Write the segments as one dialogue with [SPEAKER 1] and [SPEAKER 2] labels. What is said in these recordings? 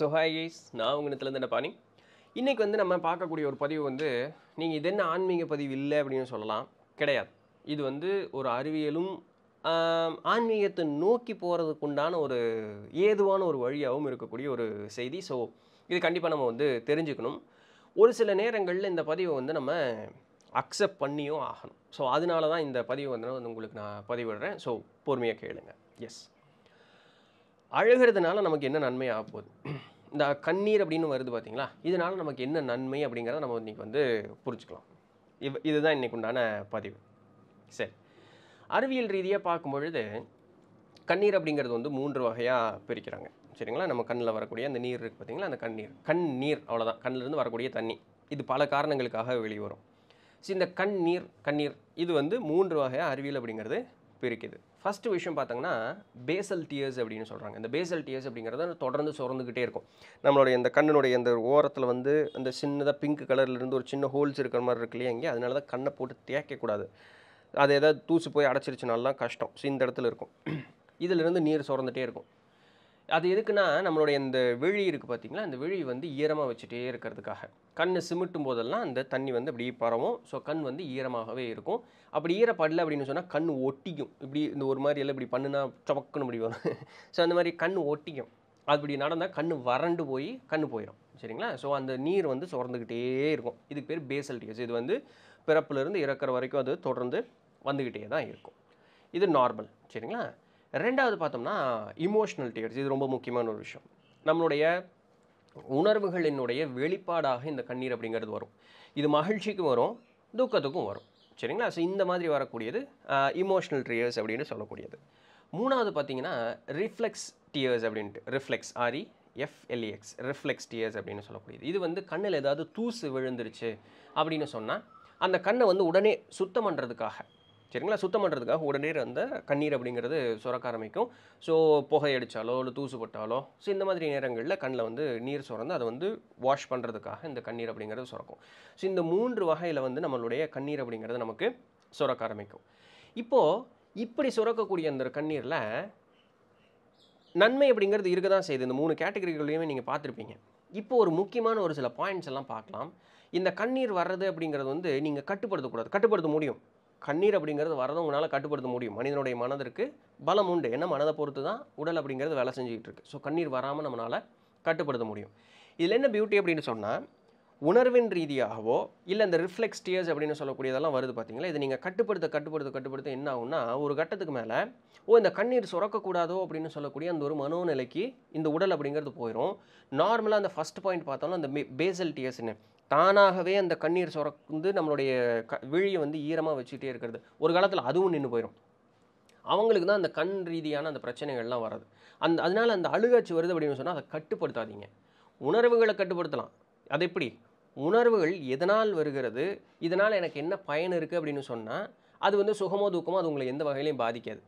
[SPEAKER 1] so hi ice நான் உங்கள் பாணி இன்றைக்கி வந்து நம்ம பார்க்கக்கூடிய ஒரு பதிவு வந்து நீங்கள் இது என்ன ஆன்மீக பதிவு இல்லை அப்படின்னு சொல்லலாம் கிடையாது இது வந்து ஒரு அறிவியலும் ஆன்மீகத்தை நோக்கி போகிறதுக்கு உண்டான ஒரு ஏதுவான ஒரு வழியாகவும் இருக்கக்கூடிய ஒரு செய்தி ஸோ இது கண்டிப்பாக நம்ம வந்து தெரிஞ்சுக்கணும் ஒரு சில நேரங்களில் இந்த பதிவை வந்து நம்ம அக்செப்ட் பண்ணியும் ஆகணும் ஸோ அதனால தான் இந்த பதிவை வந்து உங்களுக்கு நான் பதிவிடுறேன் ஸோ பொறுமையாக கேளுங்க எஸ் அழுகிறதுனால நமக்கு என்ன நன்மை ஆக போகுது இந்த கண்ணீர் அப்படின்னு வருது பார்த்தீங்களா இதனால் நமக்கு என்ன நன்மை அப்படிங்கிறத நம்ம இன்றைக்கி வந்து புரிஞ்சுக்கலாம் இவ் இதுதான் இன்றைக்கு உண்டான பதிவு சரி அறிவியல் ரீதியாக பார்க்கும்பொழுது கண்ணீர் அப்படிங்கிறது வந்து மூன்று வகையாக பிரிக்கிறாங்க சரிங்களா நம்ம கண்ணில் வரக்கூடிய அந்த நீர் இருக்குது பார்த்திங்களா அந்த கண்ணீர் கண் நீர் அவ்வளோதான் கண்ணிலிருந்து வரக்கூடிய தண்ணி இது பல காரணங்களுக்காக வெளிவரும் ஸோ இந்த கண் நீர் கண்ணீர் இது வந்து மூன்று வகையாக அறிவியல் அப்படிங்கிறது பிரிக்குது ஃபஸ்ட்டு விஷயம் பார்த்தோங்கன்னா பேசல் டியர்ஸ் அப்படின்னு சொல்கிறாங்க இந்த பேசல் டியர்ஸ் அப்படிங்கிறத தொடர்ந்து சுரந்துக்கிட்டே இருக்கும் நம்மளுடைய இந்த கண்ணினுடைய இந்த ஓரத்தில் வந்து அந்த சின்னதாக பிங்க் கலர்லேருந்து ஒரு சின்ன ஹோல்ஸ் இருக்கிற மாதிரி இருக்கு இல்லையா இங்கே அதனால தான் கண்ணை போட்டு தேக்கக்கூடாது அது எதாவது தூசு போய் அடைச்சிருச்சுனாலாம் கஷ்டம் ஸோ இந்த இடத்துல இருக்கும் இதிலிருந்து நீர் சுரந்துகிட்டே இருக்கும் அது எதுக்குன்னா நம்மளுடைய இந்த விழி இருக்குது பார்த்திங்களா அந்த விழி வந்து ஈரமாக வச்சுட்டே இருக்கிறதுக்காக கண் சிமிட்டும் போதெல்லாம் அந்த தண்ணி வந்து அப்படியே பரவும் ஸோ கண் வந்து ஈரமாகவே இருக்கும் அப்படி ஈரப்படலை அப்படின்னு சொன்னால் கண் ஒட்டிக்கும் இப்படி இந்த ஒரு மாதிரி எல்லாம் இப்படி பண்ணுனா சமக்குன்னு அப்படி வரும் ஸோ அந்த மாதிரி கண் ஒட்டிக்கும் அப்படி நடந்தால் கண் வறண்டு போய் கண் போயிடும் சரிங்களா ஸோ அந்த நீர் வந்து சுரந்துக்கிட்டே இருக்கும் இதுக்கு பேர் பேசல் டிஎஸ் இது வந்து பிறப்புலேருந்து இறக்குற வரைக்கும் அது தொடர்ந்து வந்துக்கிட்டே தான் இருக்கும் இது நார்மல் சரிங்களா ரெண்டாவது பார்த்தோம்னா இமோஷ்னல் டீயர்ஸ் இது ரொம்ப முக்கியமான ஒரு விஷயம் நம்மளுடைய உணர்வுகளினுடைய வெளிப்பாடாக இந்த கண்ணீர் அப்படிங்கிறது வரும் இது மகிழ்ச்சிக்கும் வரும் துக்கத்துக்கும் வரும் சரிங்களா ஸோ இந்த மாதிரி வரக்கூடியது இமோஷ்னல் டியர்ஸ் அப்படின்னு சொல்லக்கூடியது மூணாவது பார்த்தீங்கன்னா ரிஃப்ளெக்ஸ் டியர்ஸ் அப்படின்ட்டு ரிஃப்ளெக்ஸ் ஆரி எஃப்எல்இஎக்ஸ் ரிஃப்ளெக்ஸ் டியர்ஸ் அப்படின்னு சொல்லக்கூடியது இது வந்து கண்ணில் ஏதாவது தூசு விழுந்துருச்சு அப்படின்னு சொன்னால் அந்த கண்ணை வந்து உடனே சுத்தம் பண்ணுறதுக்காக சரிங்களா சுத்தம் பண்ணுறதுக்காக உடனே அந்த கண்ணீர் அப்படிங்கிறது சுரக்க ஆரம்பிக்கும் ஸோ புகை அடித்தாலோ இல்லை தூசு போட்டாலோ ஸோ இந்த மாதிரி நேரங்களில் கண்ணில் வந்து நீர் சுரந்து அதை வந்து வாஷ் பண்ணுறதுக்காக இந்த கண்ணீர் அப்படிங்கிறது சுரக்கும் ஸோ இந்த மூன்று வகையில் வந்து நம்மளுடைய கண்ணீர் அப்படிங்கிறது நமக்கு சுரக்க ஆரம்பிக்கும் இப்போது இப்படி சுரக்கக்கூடிய அந்த கண்ணீரில் நன்மை அப்படிங்கிறது இருக்க தான் செய்யுது இந்த மூணு கேட்டகரிகளையுமே நீங்கள் பார்த்துருப்பீங்க இப்போ ஒரு முக்கியமான ஒரு சில பாயிண்ட்ஸ் எல்லாம் பார்க்கலாம் இந்த கண்ணீர் வர்றது அப்படிங்கிறது வந்து நீங்கள் கட்டுப்படுத்தக்கூடாது கட்டுப்படுத்த முடியும் கண்ணீர் அப்படிங்கிறது வரதை உங்களால் கட்டுப்படுத்த முடியும் மனிதனுடைய மனதிற்கு பலம் உண்டு என்ன மனதை பொறுத்து தான் உடல் அப்படிங்கிறது வேலை செஞ்சுக்கிட்டு இருக்குது ஸோ கண்ணீர் வராமல் நம்மளால் கட்டுப்படுத்த முடியும் இதில் என்ன பியூட்டி அப்படின்னு சொன்னால் உணர்வின் ரீதியாகவோ இல்லை இந்த ரிஃப்ளெக்ஸ் டியர்ஸ் அப்படின்னு சொல்லக்கூடியதெல்லாம் வருது பார்த்தீங்களா இதை நீங்கள் கட்டுப்படுத்த கட்டுப்படுத்த கட்டுப்படுத்த என்ன ஆகும்னா ஒரு கட்டத்துக்கு மேலே ஓ இந்த கண்ணீர் சுரக்கக்கூடாதோ அப்படின்னு சொல்லக்கூடிய அந்த ஒரு மனோநிலைக்கு இந்த உடல் அப்படிங்கிறது போயிடும் நார்மலாக அந்த ஃபஸ்ட் பாயிண்ட் பார்த்தாலும் அந்த பேசல் டியர்ஸ்னு தானாகவே அந்த கண்ணீர் சுரந்து நம்மளுடைய க விழியை வந்து ஈரமாக வச்சுக்கிட்டே இருக்கிறது ஒரு காலத்தில் அதுவும் நின்று போயிடும் அவங்களுக்கு தான் அந்த கண் ரீதியான அந்த பிரச்சனைகள்லாம் வராது அந்த அதனால் அந்த அழுகாச்சி வருது அப்படின்னு சொன்னால் அதை கட்டுப்படுத்தாதீங்க உணர்வுகளை கட்டுப்படுத்தலாம் அது எப்படி உணர்வுகள் எதனால் வருகிறது இதனால் எனக்கு என்ன பயன் இருக்குது அப்படின்னு சொன்னால் அது வந்து சுகமோ தூக்கமோ அது உங்களை எந்த வகையிலையும் பாதிக்காது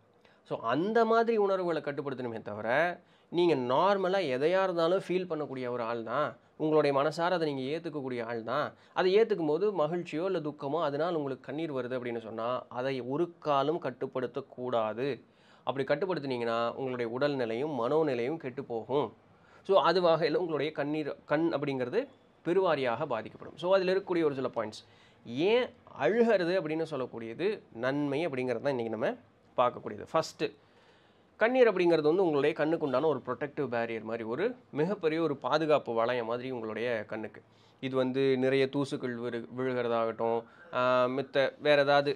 [SPEAKER 1] ஸோ அந்த மாதிரி உணர்வுகளை கட்டுப்படுத்தணுமே தவிர நீங்கள் நார்மலாக எதையாக இருந்தாலும் ஃபீல் பண்ணக்கூடிய ஒரு ஆள் தான் உங்களுடைய மனசார அதை நீங்கள் ஏற்றுக்கக்கூடிய ஆள் தான் அதை ஏற்றுக்கும் போது மகிழ்ச்சியோ இல்லை துக்கமோ அதனால் உங்களுக்கு கண்ணீர் வருது அப்படின்னு சொன்னால் அதை ஒரு காலம் கட்டுப்படுத்தக்கூடாது அப்படி கட்டுப்படுத்தினீங்கன்னா உங்களுடைய உடல்நிலையும் மனோநிலையும் கெட்டு போகும் ஸோ அது வகையில் உங்களுடைய கண்ணீர் கண் அப்படிங்கிறது பெருவாரியாக பாதிக்கப்படும் ஸோ அதில் இருக்கக்கூடிய ஒரு சில பாயிண்ட்ஸ் ஏன் அழுகிறது அப்படின்னு சொல்லக்கூடியது நன்மை அப்படிங்கிறது தான் இன்றைக்கி நம்ம பார்க்கக்கூடியது ஃபஸ்ட்டு கண்ணீர் அப்படிங்கிறது வந்து உங்களுடைய கண்ணுக்கு உண்டான ஒரு ப்ரொடெக்டிவ் பேரியர் மாதிரி ஒரு மிகப்பெரிய ஒரு பாதுகாப்பு வளையம் மாதிரி உங்களுடைய கண்ணுக்கு இது வந்து நிறைய தூசுக்கள் விழு விழுகிறதாகட்டும் மித்த வேறு ஏதாவது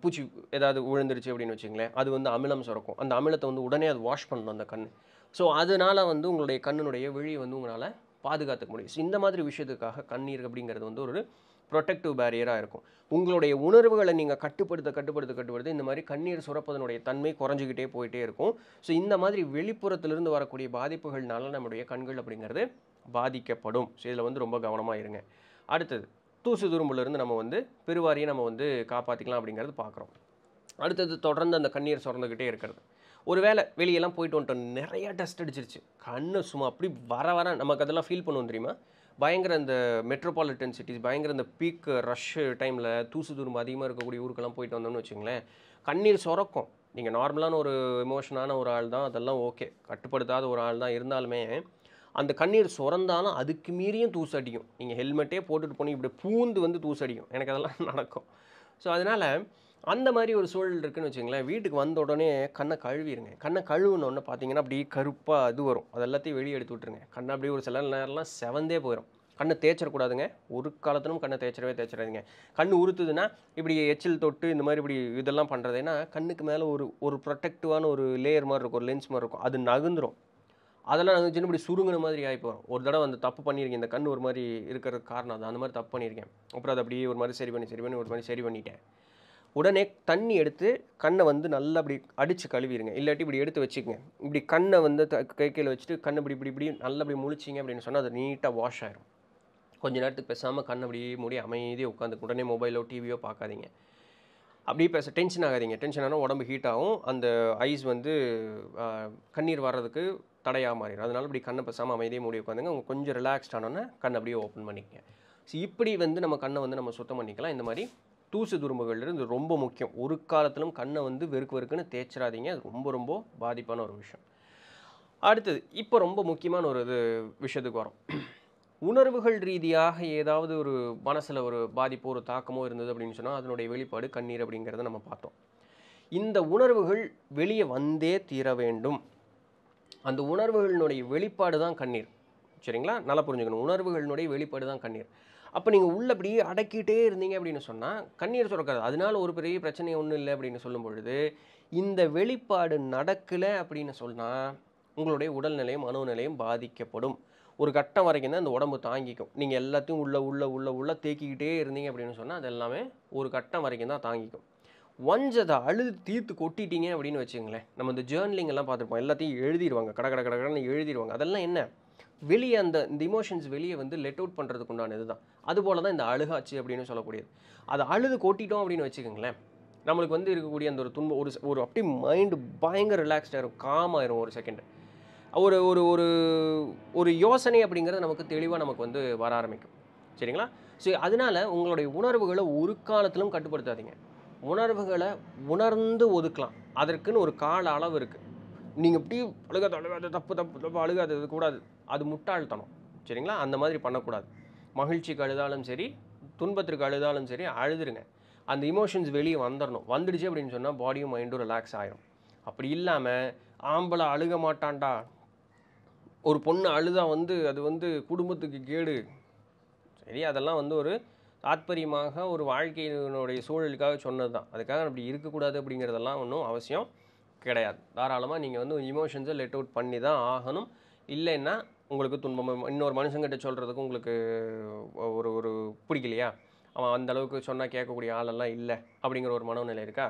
[SPEAKER 1] பூச்சி ஏதாவது விழுந்துருச்சு அப்படின்னு வச்சுங்களேன் அது வந்து அமிலம் சுரக்கும் அந்த அமிலத்தை வந்து உடனே அது வாஷ் பண்ணணும் அந்த கண் ஸோ அதனால் வந்து உங்களுடைய கண்ணினுடைய விழி வந்து உங்களால் பாதுகாத்துக்க முடியும் இந்த மாதிரி விஷயத்துக்காக கண்ணீர் அப்படிங்கிறது வந்து ஒரு ப்ரொட்டக்டிவ் பேரியராக இருக்கும் உங்களுடைய உணர்வுகளை நீங்கள் கட்டுப்படுத்த கட்டுப்படுத்த கட்டுப்படுத்த இந்த மாதிரி கண்ணீர் சுரப்பதனுடைய தன்மை குறைஞ்சிக்கிட்டே போயிட்டே இருக்கும் ஸோ இந்த மாதிரி வெளிப்புறத்திலிருந்து வரக்கூடிய பாதிப்புகள்னால நம்முடைய கண்கள் அப்படிங்கிறது பாதிக்கப்படும் ஸோ இதில் வந்து ரொம்ப கவனமாக இருங்க அடுத்தது தூசு துரும்புலேருந்து நம்ம வந்து பெருவாரியை நம்ம வந்து காப்பாற்றிக்கலாம் அப்படிங்கிறது பார்க்குறோம் அடுத்தது தொடர்ந்து அந்த கண்ணீர் சுரந்துக்கிட்டே இருக்கிறது ஒரு வேளை வெளியெல்லாம் போயிட்டு வந்துட்டோம் நிறையா டஸ்ட் அடிச்சிருச்சு கண்ணு சும்மா அப்படி வர வர நமக்கு அதெல்லாம் ஃபீல் பண்ணுவோம் தெரியுமா பயங்கர இந்த மெட்ரோபாலிட்டன் சிட்டிஸ் பயங்கர இந்த பீக் ரஷ் டைமில் தூசு தூரம் அதிகமாக இருக்கக்கூடிய ஊருக்கெல்லாம் போயிட்டு வந்தோம்னு வச்சுங்களேன் கண்ணீர் சுரக்கும் நீங்கள் நார்மலான ஒரு எமோஷனான ஒரு ஆள் தான் அதெல்லாம் ஓகே கட்டுப்படுத்தாத ஒரு ஆள் தான் இருந்தாலுமே அந்த கண்ணீர் சுரந்தாலும் அதுக்கு மீறியும் தூசடியும் நீங்கள் ஹெல்மெட்டே போட்டுட்டு போனீங்க இப்படி பூந்து வந்து தூசடியும் எனக்கு அதெல்லாம் நடக்கும் ஸோ அதனால் அந்த மாதிரி ஒரு சூழல் இருக்குதுன்னு வச்சுங்களேன் வீட்டுக்கு வந்த உடனே கண்ணை கழுவிடுங்க கண்ணை கழுவுனோடனே பார்த்தீங்கன்னா அப்படியே கருப்பாக அது வரும் அது எல்லாத்தையும் வெளியே எடுத்து விட்டுருங்க கண்ணை அப்படியே ஒரு சில நேரம்லாம் செவந்தே போயிடும் கண்ணை தேய்ச்சிடக்கூடாதுங்க ஒரு காலத்திலும் கண்ணை தேய்ச்சிடவே தேய்ச்சிடாதீங்க கண் உறுத்துதுன்னா இப்படி எச்சில் தொட்டு இந்த மாதிரி இப்படி இதெல்லாம் பண்ணுறதுன்னா கண்ணுக்கு மேலே ஒரு ஒரு ப்ரொடெக்டிவான ஒரு லேயர் மாதிரி இருக்கும் ஒரு லென்ஸ் மாதிரி இருக்கும் அது நகுந்துரும் அதெல்லாம் நகர்ந்துச்சுன்னு இப்படி சுருங்கின மாதிரி ஆகிப்போம் ஒரு தடவை அந்த தப்பு பண்ணியிருக்கேன் இந்த கண் ஒரு மாதிரி இருக்கிற காரணம் அது அந்த மாதிரி தப்பு பண்ணியிருக்கேன் அப்புறம் அதை அப்படியே ஒரு மாதிரி சரி பண்ணி சரி பண்ணி ஒரு மாதிரி சரி பண்ணிட்டேன் உடனே தண்ணி எடுத்து கண்ணை வந்து நல்லா அப்படி அடித்து கழுவிடுங்க இல்லாட்டி இப்படி எடுத்து வச்சுக்கோங்க இப்படி கண்ணை வந்து த கை கையில் வச்சுட்டு கண்ணை இப்படி இப்படி இப்படி நல்லா முழிச்சிங்க அப்படின்னு சொன்னால் அது நீட்டாக வாஷ் ஆயிரும் கொஞ்ச நேரத்துக்கு பேசாமல் கண்ணை அப்படியே மூடி அமைதியாக உட்காந்து உடனே மொபைலோ டிவியோ பார்க்காதீங்க அப்படியே பேச டென்ஷன் ஆகாதீங்க டென்ஷன் ஆனால் உடம்பு ஹீட் ஆகும் அந்த ஐஸ் வந்து கண்ணீர் வர்றதுக்கு தடையாக மாறிடும் அதனால் இப்படி கண்ணை பேசாமல் அமைதியாக மூடி உட்காந்துங்க அவங்க கொஞ்சம் ரிலாக்ஸ்ட் ஆனோன்னே கண்ணை அப்படியே ஓப்பன் பண்ணிக்கங்க ஸோ இப்படி வந்து நம்ம கண்ணை வந்து நம்ம சுத்தம் பண்ணிக்கலாம் இந்த மாதிரி தூசு இருந்து ரொம்ப முக்கியம் ஒரு காலத்திலும் கண்ணை வந்து வெறுக்கு வெறுக்குன்னு தேய்ச்சிடாதீங்க அது ரொம்ப ரொம்ப பாதிப்பான ஒரு விஷயம் அடுத்தது இப்போ ரொம்ப முக்கியமான ஒரு இது விஷயத்துக்கு வரும் உணர்வுகள் ரீதியாக ஏதாவது ஒரு மனசில் ஒரு பாதிப்போ ஒரு தாக்கமோ இருந்தது அப்படின்னு சொன்னால் அதனுடைய வெளிப்பாடு கண்ணீர் அப்படிங்கிறத நம்ம பார்த்தோம் இந்த உணர்வுகள் வெளியே வந்தே தீர வேண்டும் அந்த உணர்வுகளினுடைய வெளிப்பாடு தான் கண்ணீர் சரிங்களா நல்லா புரிஞ்சுக்கணும் உணர்வுகளினுடைய வெளிப்பாடு தான் கண்ணீர் அப்போ நீங்கள் உள்ளே அப்படியே அடக்கிட்டே இருந்தீங்க அப்படின்னு சொன்னால் கண்ணீர் சுரக்காது அதனால ஒரு பெரிய பிரச்சனை ஒன்றும் இல்லை அப்படின்னு சொல்லும் பொழுது இந்த வெளிப்பாடு நடக்கலை அப்படின்னு சொன்னால் உங்களுடைய உடல்நிலையும் மனோநிலையும் பாதிக்கப்படும் ஒரு கட்டம் வரைக்கும் தான் இந்த உடம்பு தாங்கிக்கும் நீங்கள் எல்லாத்தையும் உள்ளே உள்ளே உள்ளே உள்ளே தேக்கிக்கிட்டே இருந்தீங்க அப்படின்னு சொன்னால் அது எல்லாமே ஒரு கட்டம் வரைக்கும் தான் தாங்கிக்கும் வஞ்சதை அதை அழுது தீர்த்து கொட்டிட்டீங்க அப்படின்னு வச்சுங்களேன் நம்ம இந்த ஜேர்னலிங் எல்லாம் பார்த்துருப்போம் எல்லாத்தையும் எழுதிடுவாங்க கட கட கடன்னு எழுதிடுவாங்க அதெல்லாம் என்ன வெளியே அந்த இந்த இமோஷன்ஸ் வெளியே வந்து லெட் அவுட் பண்ணுறதுக்கு உண்டான இதுதான் போல் தான் இந்த அழுகாச்சு அப்படின்னு சொல்லக்கூடியது அதை அழுது கொட்டிட்டோம் அப்படின்னு வச்சுக்கோங்களேன் நம்மளுக்கு வந்து இருக்கக்கூடிய அந்த ஒரு துன்பம் ஒரு ஒரு அப்படி மைண்டு பயங்கர ரிலாக்ஸ்டாக இருக்கும் காம் ஆயிரும் ஒரு செகண்டு ஒரு ஒரு ஒரு ஒரு யோசனை அப்படிங்கிறது நமக்கு தெளிவாக நமக்கு வந்து வர ஆரம்பிக்கும் சரிங்களா ஸோ அதனால் உங்களுடைய உணர்வுகளை ஒரு காலத்திலும் கட்டுப்படுத்தாதீங்க உணர்வுகளை உணர்ந்து ஒதுக்கலாம் அதற்குன்னு ஒரு கால அளவு இருக்குது நீங்கள் இப்படி அழுகாத அழுகாத தப்பு தப்பு தப்பு அழுகாதது கூடாது அது முட்டாள்தனம் சரிங்களா அந்த மாதிரி பண்ணக்கூடாது மகிழ்ச்சிக்கு அழுதாலும் சரி துன்பத்திற்கு அழுதாலும் சரி அழுதுருங்க அந்த இமோஷன்ஸ் வெளியே வந்துடணும் வந்துடுச்சு அப்படின்னு சொன்னால் பாடியும் மைண்டும் ரிலாக்ஸ் ஆகிடும் அப்படி இல்லாமல் ஆம்பளை அழுக மாட்டான்டா ஒரு பொண்ணு அழுதா வந்து அது வந்து குடும்பத்துக்கு கேடு சரி அதெல்லாம் வந்து ஒரு தாத்பரியமாக ஒரு வாழ்க்கையினுடைய சூழலுக்காக சொன்னது தான் அதுக்காக அப்படி இருக்கக்கூடாது அப்படிங்கிறதெல்லாம் ஒன்றும் அவசியம் கிடையாது தாராளமாக நீங்கள் வந்து இமோஷன்ஸை லெட் அவுட் பண்ணி தான் ஆகணும் இல்லைன்னா உங்களுக்கு துன்பம் இன்னொரு மனுஷங்கிட்ட சொல்கிறதுக்கு உங்களுக்கு ஒரு ஒரு பிடிக்கலையா அவன் அந்த அளவுக்கு சொன்னால் கேட்கக்கூடிய ஆளெல்லாம் இல்லை அப்படிங்கிற ஒரு மனநிலை இருக்கா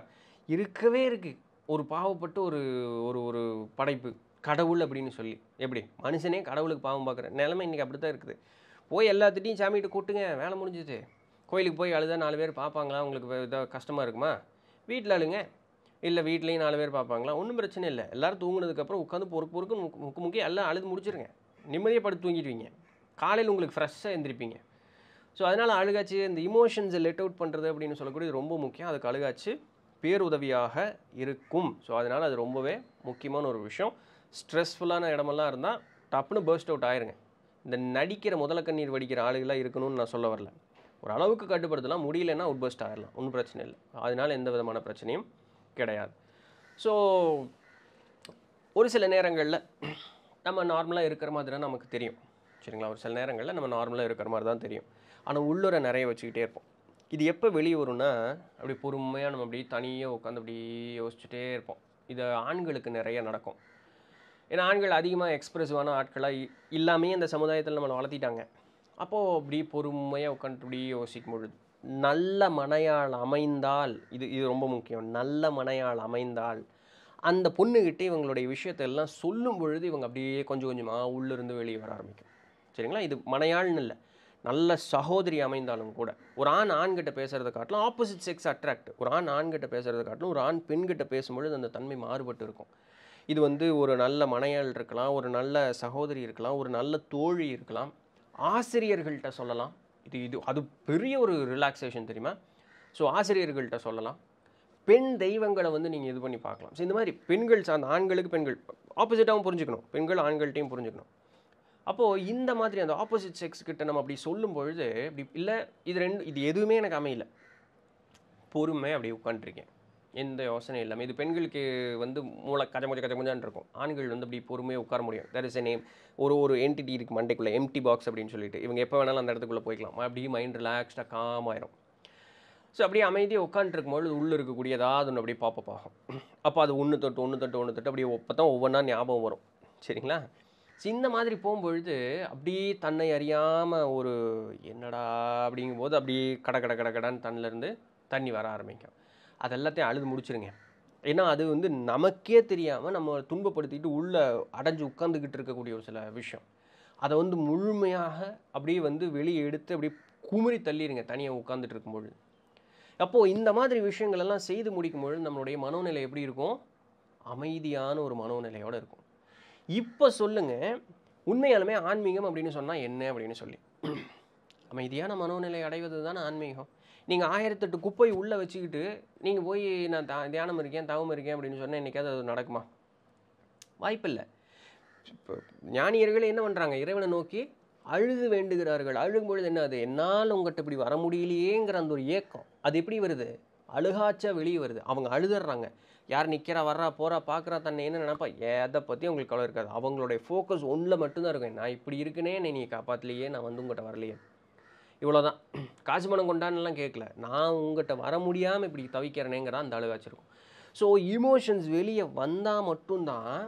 [SPEAKER 1] இருக்கவே இருக்குது ஒரு பாவப்பட்டு ஒரு ஒரு ஒரு படைப்பு கடவுள் அப்படின்னு சொல்லி எப்படி மனுஷனே கடவுளுக்கு பாவம் பார்க்குற நிலைமை இன்றைக்கி அப்படி தான் இருக்குது போய் எல்லாத்துட்டையும் சாமிகிட்ட கூட்டுங்க வேலை முடிஞ்சிச்சு கோயிலுக்கு போய் அழுதா நாலு பேர் பார்ப்பாங்களா உங்களுக்கு இதாக கஷ்டமாக இருக்குமா வீட்டில் அழுங்க இல்லை வீட்லேயும் நாலு பேர் பார்ப்பாங்களா ஒன்றும் பிரச்சனை இல்லை எல்லோரும் தூங்கினதுக்கப்புறம் உட்காந்து பொறுப்பு பொறுக்கு முக்கு முக்கிய எல்லாம் அழுது முடிச்சிருங்க நிம்மதியாக படுத்து தூங்கிடுவீங்க காலையில் உங்களுக்கு ஃப்ரெஷ்ஷாக எழுந்திருப்பீங்க ஸோ அதனால் அழுகாச்சி இந்த இமோஷன்ஸை லெட் அவுட் பண்ணுறது அப்படின்னு சொல்லக்கூடிய ரொம்ப முக்கியம் அதுக்கு அழுகாச்சி பேருதவியாக இருக்கும் ஸோ அதனால் அது ரொம்பவே முக்கியமான ஒரு விஷயம் ஸ்ட்ரெஸ்ஃபுல்லான இடமெல்லாம் இருந்தால் டப்புன்னு பேர்ஸ்ட் அவுட் ஆயிருங்க இந்த நடிக்கிற முதல கண்ணீர் வடிக்கிற ஆளுகளாக இருக்கணும்னு நான் சொல்ல வரல ஒரு அளவுக்கு கட்டுப்படுத்தலாம் முடியலன்னா அவுட் பர்ஸ்ட் ஆகிடலாம் ஒன்றும் பிரச்சனை இல்லை அதனால் எந்த விதமான பிரச்சனையும் கிடையாது ஸோ ஒரு சில நேரங்களில் நம்ம நார்மலாக இருக்கிற மாதிரி தான் நமக்கு தெரியும் சரிங்களா ஒரு சில நேரங்களில் நம்ம நார்மலாக இருக்கிற மாதிரி தான் தெரியும் ஆனால் உள்ளூரை நிறைய வச்சுக்கிட்டே இருப்போம் இது எப்போ வெளியே வரும்னா அப்படி பொறுமையாக நம்ம அப்படியே தனியாக உட்காந்து அப்படியே யோசிச்சுட்டே இருப்போம் இது ஆண்களுக்கு நிறைய நடக்கும் ஏன்னா ஆண்கள் அதிகமாக எக்ஸ்ப்ரெசிவான ஆட்களாக இல்லாமே அந்த சமுதாயத்தில் நம்மளை வளர்த்திட்டாங்க அப்போது அப்படி பொறுமையாக உட்காந்து அப்படியே யோசிக்கும் பொழுது நல்ல மனையால் அமைந்தால் இது இது ரொம்ப முக்கியம் நல்ல மனையால் அமைந்தால் அந்த பொண்ணுக்கிட்ட இவங்களுடைய விஷயத்தெல்லாம் சொல்லும் பொழுது இவங்க அப்படியே கொஞ்சம் கொஞ்சமாக உள்ளிருந்து வெளியே வர ஆரம்பிக்கும் சரிங்களா இது மனையாள்னு இல்லை நல்ல சகோதரி அமைந்தாலும் கூட ஒரு ஆண் ஆண்கிட்ட பேசுகிறத காட்டிலும் ஆப்போசிட் செக்ஸ் அட்ராக்ட் ஒரு ஆண் ஆண்கிட்ட பேசுகிறத காட்டிலும் ஒரு ஆண் பெண்கிட்ட பேசும்பொழுது அந்த தன்மை மாறுபட்டு இருக்கும் இது வந்து ஒரு நல்ல மனையாள் இருக்கலாம் ஒரு நல்ல சகோதரி இருக்கலாம் ஒரு நல்ல தோழி இருக்கலாம் ஆசிரியர்கள்ட்ட சொல்லலாம் இது இது அது பெரிய ஒரு ரிலாக்ஸேஷன் தெரியுமா ஸோ ஆசிரியர்கள்ட்ட சொல்லலாம் பெண் தெய்வங்களை வந்து நீங்கள் இது பண்ணி பார்க்கலாம் ஸோ இந்த மாதிரி பெண்கள் சார்ந்த ஆண்களுக்கு பெண்கள் ஆப்போசிட்டாகவும் புரிஞ்சுக்கணும் பெண்கள் ஆண்கள்ட்டையும் புரிஞ்சுக்கணும் அப்போது இந்த மாதிரி அந்த ஆப்போசிட் செக்ஸ் கிட்ட நம்ம அப்படி சொல்லும் பொழுது இப்படி இல்லை இது ரெண்டு இது எதுவுமே எனக்கு அமையல பொறுமை அப்படி உட்காந்துருக்கேன் எந்த யோசனையும் இல்லாமல் இது பெண்களுக்கு வந்து மூளை கஜ கொஞ்சம் கஜ கொஞ்சான் இருக்கும் ஆண்கள் வந்து அப்படி பொறுமையாக உட்கார முடியும் தெர் இஸ் எ நேம் ஒரு ஒரு என்டிட்டி இருக்குது மண்டைக்குள்ளே எம்டி பாக்ஸ் அப்படின்னு சொல்லிட்டு இவங்க எப்போ வேணாலும் அந்த இடத்துக்குள்ளே போய்க்கலாம் அப்படியே மைண்ட் ரிலாக்ஸ்டாக காம் ஸோ அப்படியே அமைதியாக உட்காந்துருக்கும்போது உள்ளே இருக்கக்கூடிய ஏதாவது ஒன்று அப்படியே பார்ப்போம் ஆகும் அப்போ அது ஒன்று தொட்டு ஒன்று தொட்டு ஒன்று தொட்டு அப்படியே அப்போ தான் ஒவ்வொன்றா ஞாபகம் வரும் சரிங்களா ஸோ இந்த மாதிரி போகும்பொழுது அப்படியே தன்னை அறியாமல் ஒரு என்னடா அப்படிங்கும்போது அப்படியே கட கட கட கடைன்னு தண்ணிலேருந்து தண்ணி வர ஆரம்பிக்கும் அது எல்லாத்தையும் அழுது முடிச்சிருங்க ஏன்னா அது வந்து நமக்கே தெரியாமல் நம்ம துன்பப்படுத்திக்கிட்டு உள்ளே அடைஞ்சு உட்காந்துக்கிட்டு இருக்கக்கூடிய ஒரு சில விஷயம் அதை வந்து முழுமையாக அப்படியே வந்து வெளியே எடுத்து அப்படியே குமுறி தள்ளிடுங்க தனியாக உட்காந்துட்டு இருக்கும்பொழுது அப்போது இந்த மாதிரி விஷயங்கள் எல்லாம் செய்து முடிக்கும் பொழுது நம்மளுடைய மனோநிலை எப்படி இருக்கும் அமைதியான ஒரு மனோநிலையோடு இருக்கும் இப்போ சொல்லுங்கள் உண்மையாலுமே ஆன்மீகம் அப்படின்னு சொன்னால் என்ன அப்படின்னு சொல்லி அமைதியான மனோநிலை அடைவது தான் ஆன்மீகம் நீங்கள் ஆயிரத்தெட்டு குப்பை உள்ளே வச்சுக்கிட்டு நீங்கள் போய் நான் தா தியானம் இருக்கேன் தவம் இருக்கேன் அப்படின்னு சொன்னால் என்றைக்காவது அது நடக்குமா வாய்ப்பில்லை இப்போ ஞானியர்கள் என்ன பண்ணுறாங்க இறைவனை நோக்கி அழுது வேண்டுகிறார்கள் அழுகும் பொழுது என்ன அது என்னால் உங்கள்கிட்ட இப்படி வர முடியலையேங்கிற அந்த ஒரு ஏக்கம் அது எப்படி வருது அழுகாச்சா வெளியே வருது அவங்க அழுதுறாங்க யார் நிற்கிறா வர்றா போகிறா பார்க்குறா தன்னை என்ன நினப்பா எதை பற்றி அவங்களுக்கு கவலை இருக்காது அவங்களுடைய ஃபோக்கஸ் ஒன்றில் மட்டும்தான் இருக்கும் நான் இப்படி இருக்குனே என்னை நீ காப்பாற்றலையே நான் வந்து உங்கள்கிட்ட வரலையே இவ்வளோதான் காசு பணம் கொண்டான்லாம் கேட்கல நான் உங்கள்கிட்ட வர முடியாமல் இப்படி தவிக்கிறேனேங்கிறா அந்த அழுகாச்சிருக்கும் ஸோ இமோஷன்ஸ் வெளியே வந்தால் மட்டும்தான்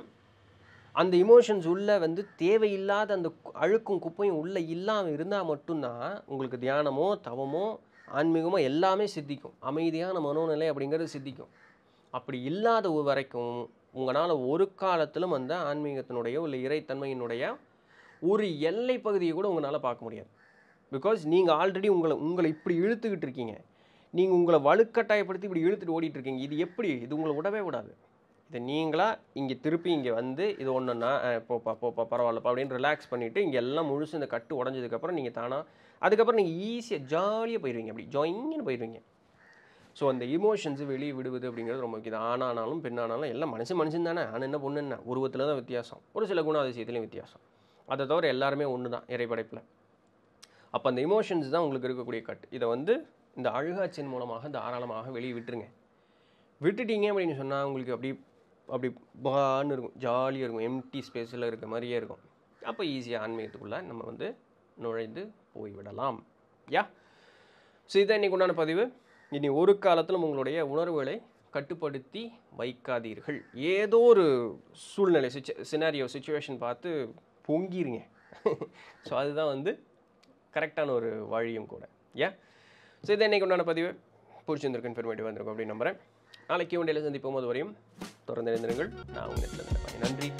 [SPEAKER 1] அந்த இமோஷன்ஸ் உள்ளே வந்து தேவையில்லாத அந்த அழுக்கும் குப்பையும் உள்ளே இல்லாமல் இருந்தால் மட்டும்தான் உங்களுக்கு தியானமோ தவமோ ஆன்மீகமோ எல்லாமே சித்திக்கும் அமைதியான மனோநிலை அப்படிங்கிறது சித்திக்கும் அப்படி இல்லாத வரைக்கும் உங்களால் ஒரு காலத்திலும் அந்த ஆன்மீகத்தினுடைய இல்லை இறைத்தன்மையினுடைய ஒரு எல்லை பகுதியை கூட உங்களால் பார்க்க முடியாது பிகாஸ் நீங்கள் ஆல்ரெடி உங்களை உங்களை இப்படி இழுத்துக்கிட்டு இருக்கீங்க நீங்கள் உங்களை வலுக்கட்டாயப்படுத்தி இப்படி இழுத்துட்டு ஓடிட்டுருக்கீங்க இருக்கீங்க இது எப்படி இது உங்களை விடவே விடாது இதை நீங்களாக இங்கே திருப்பி இங்கே வந்து இது ஒன்றுன்னா போப்பா போப்பா பரவாயில்லப்பா அப்படின்னு ரிலாக்ஸ் பண்ணிவிட்டு இங்கே எல்லாம் முழுசு இந்த கட்டு உடஞ்சதுக்கப்புறம் நீங்கள் தானாக அதுக்கப்புறம் நீங்கள் ஈஸியாக ஜாலியாக போயிடுவீங்க அப்படி ஜாயின்னு போயிடுவீங்க ஸோ அந்த இமோஷன்ஸு வெளியே விடுவது அப்படிங்கிறது ரொம்ப முக்கியம் ஆனாலும் பெண்ணானாலும் எல்லாம் மனுஷன் மனுஷன் தானே ஆனால் என்ன பொண்ணு என்ன உருவத்தில் தான் வித்தியாசம் ஒரு சில அதிசயத்துலேயும் வித்தியாசம் அதை தவிர எல்லாருமே ஒன்று தான் இறைப்படைப்பில் அப்போ அந்த இமோஷன்ஸ் தான் உங்களுக்கு இருக்கக்கூடிய கட் இதை வந்து இந்த அழுகாட்சியின் மூலமாக தாராளமாக வெளியே விட்டுருங்க விட்டுட்டீங்க அப்படின்னு சொன்னால் உங்களுக்கு அப்படியே அப்படி பான்னு இருக்கும் ஜாலியாக இருக்கும் எம்டி ஸ்பேஸில் இருக்க மாதிரியே இருக்கும் அப்போ ஈஸியாக ஆன்மீகத்துக்குள்ளே நம்ம வந்து நுழைந்து போய்விடலாம் யா ஸோ இதான் உண்டான பதிவு இனி ஒரு காலத்திலும் உங்களுடைய உணர்வுகளை கட்டுப்படுத்தி வைக்காதீர்கள் ஏதோ ஒரு சூழ்நிலை சுச்சு சினாரியோ சுச்சுவேஷன் பார்த்து பொங்கிருங்க ஸோ அதுதான் வந்து கரெக்டான ஒரு வழியும் கூட ஏன் ஸோ இதை உண்டான பதிவு பிடிச்சிருந்திருக்கு இன்ஃபர்மேட்டிவ் வந்திருக்கும் அப்படின்னு நம்புகிறேன் நாளைக்கு ஒன்றையில் சந்திப்போம் அது வரையும் தொடர்ந்து இணைந்திருங்கள் நான் உங்கள் நன்றி